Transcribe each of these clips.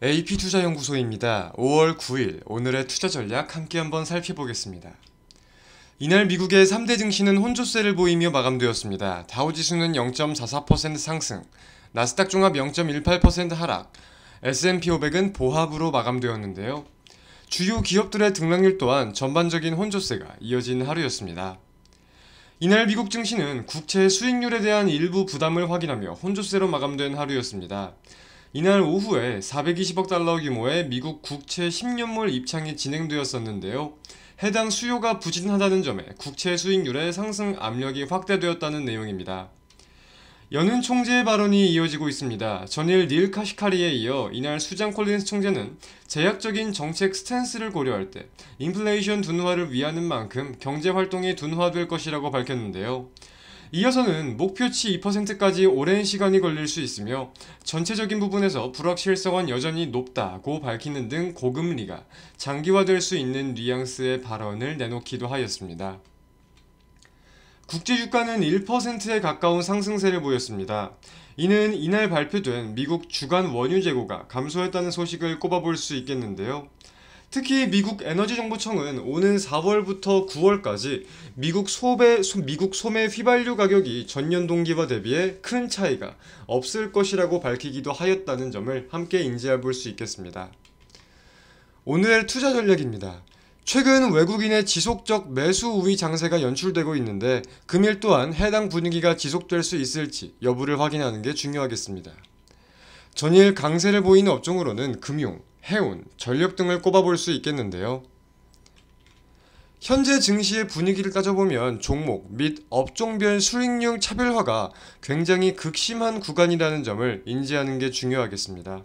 AP투자연구소입니다. 5월 9일 오늘의 투자 전략 함께 한번 살펴보겠습니다. 이날 미국의 3대 증시는 혼조세를 보이며 마감되었습니다. 다우지수는 0.44% 상승, 나스닥 종합 0.18% 하락, S&P 500은 보합으로 마감되었는데요. 주요 기업들의 등락률 또한 전반적인 혼조세가 이어진 하루였습니다. 이날 미국 증시는 국채 수익률에 대한 일부 부담을 확인하며 혼조세로 마감된 하루였습니다. 이날 오후에 420억 달러 규모의 미국 국채 10년물 입창이 진행되었었는데요. 해당 수요가 부진하다는 점에 국채 수익률의 상승 압력이 확대되었다는 내용입니다. 연은 총재의 발언이 이어지고 있습니다. 전일 닐 카시카리에 이어 이날 수장 콜린스 총재는 제약적인 정책 스탠스를 고려할 때 인플레이션 둔화를 위하는 만큼 경제 활동이 둔화될 것이라고 밝혔는데요. 이어서는 목표치 2%까지 오랜 시간이 걸릴 수 있으며 전체적인 부분에서 불확실성은 여전히 높다고 밝히는 등 고금리가 장기화될 수 있는 뉘앙스의 발언을 내놓기도 하였습니다. 국제 주가는 1%에 가까운 상승세를 보였습니다. 이는 이날 발표된 미국 주간 원유 재고가 감소했다는 소식을 꼽아볼 수 있겠는데요. 특히 미국 에너지정보청은 오는 4월부터 9월까지 미국 소매, 미국 소매 휘발유 가격이 전년 동기와 대비해 큰 차이가 없을 것이라고 밝히기도 하였다는 점을 함께 인지해 볼 수 있겠습니다. 오늘의 투자 전략입니다. 최근 외국인의 지속적 매수 우위 장세가 연출되고 있는데 금일 또한 해당 분위기가 지속될 수 있을지 여부를 확인하는 게 중요하겠습니다. 전일 강세를 보이는 업종으로는 금융, 해운, 전력 등을 꼽아볼 수 있겠는데요. 현재 증시의 분위기를 따져보면 종목 및 업종별 수익률 차별화가 굉장히 극심한 구간이라는 점을 인지하는 게 중요하겠습니다.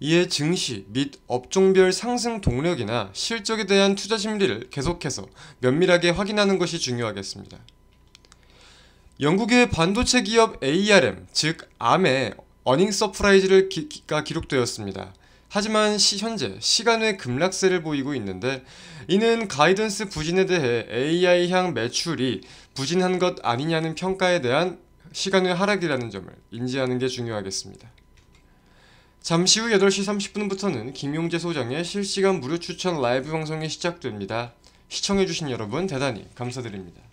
이에 증시 및 업종별 상승 동력이나 실적에 대한 투자 심리를 계속해서 면밀하게 확인하는 것이 중요하겠습니다. 영국의 반도체 기업 ARM, 즉 AM의 어닝 서프라이즈가 기록되었습니다. 하지만 시, 현재 시간의 급락세를 보이고 있는데 이는 가이던스 부진에 대해 AI향 매출이 부진한 것 아니냐는 평가에 대한 시간의 하락이라는 점을 인지하는 게 중요하겠습니다. 잠시 후 8시 30분부터는 김용재 소장의 실시간 무료 추천 라이브 방송이 시작됩니다. 시청해주신 여러분 대단히 감사드립니다.